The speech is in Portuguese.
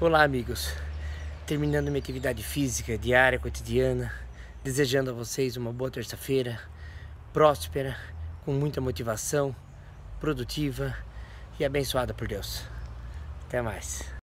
Olá, amigos. Terminando minha atividade física diária, cotidiana, desejando a vocês uma boa terça-feira, próspera, com muita motivação, produtiva e abençoada por Deus. Até mais.